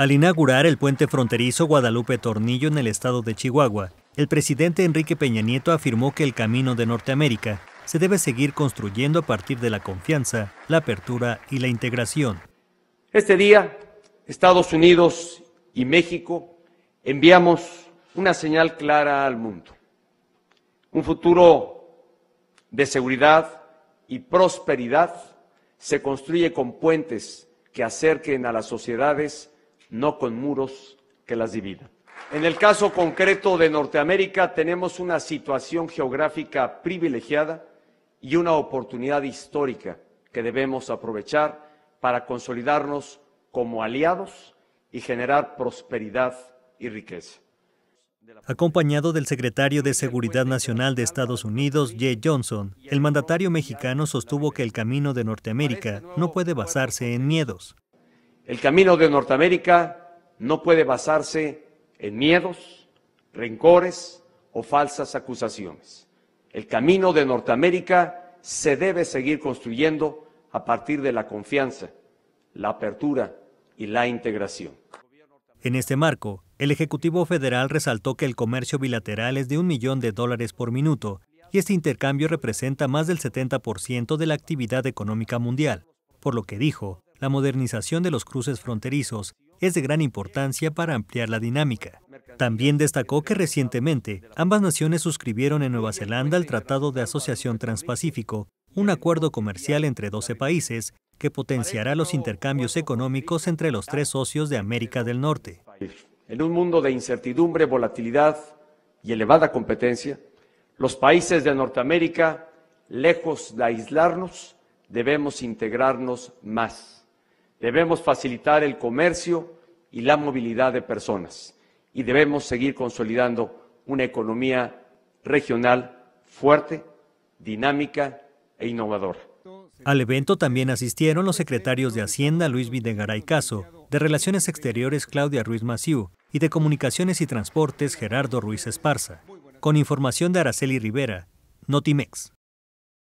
Al inaugurar el puente fronterizo Guadalupe Tornillo en el estado de Chihuahua, el presidente Enrique Peña Nieto afirmó que el camino de Norteamérica se debe seguir construyendo a partir de la confianza, la apertura y la integración. Este día, Estados Unidos y México enviamos una señal clara al mundo. Un futuro de seguridad y prosperidad se construye con puentes que acerquen a las sociedades no con muros que las dividan. En el caso concreto de Norteamérica tenemos una situación geográfica privilegiada y una oportunidad histórica que debemos aprovechar para consolidarnos como aliados y generar prosperidad y riqueza. Acompañado del secretario de Seguridad Nacional de Estados Unidos, Jay Johnson, el mandatario mexicano sostuvo que el camino de Norteamérica no puede basarse en miedos, el camino de Norteamérica no puede basarse en miedos, rencores o falsas acusaciones. El camino de Norteamérica se debe seguir construyendo a partir de la confianza, la apertura y la integración. En este marco, el Ejecutivo Federal resaltó que el comercio bilateral es de un millón de dólares por minuto y este intercambio representa más del 70% de la actividad económica mundial, por lo que dijo, la modernización de los cruces fronterizos es de gran importancia para ampliar la dinámica. También destacó que recientemente ambas naciones suscribieron en Nueva Zelanda el Tratado de Asociación Transpacífico, un acuerdo comercial entre 12 países que potenciará los intercambios económicos entre los tres socios de América del Norte. En un mundo de incertidumbre, volatilidad y elevada competencia, los países de Norteamérica, lejos de aislarnos, debemos integrarnos más. Debemos facilitar el comercio y la movilidad de personas y debemos seguir consolidando una economía regional fuerte, dinámica e innovadora. Al evento también asistieron los secretarios de Hacienda Luis Videgaray Caso, de Relaciones Exteriores Claudia Ruiz Maciú y de Comunicaciones y Transportes Gerardo Ruiz Esparza. Con información de Araceli Rivera, Notimex.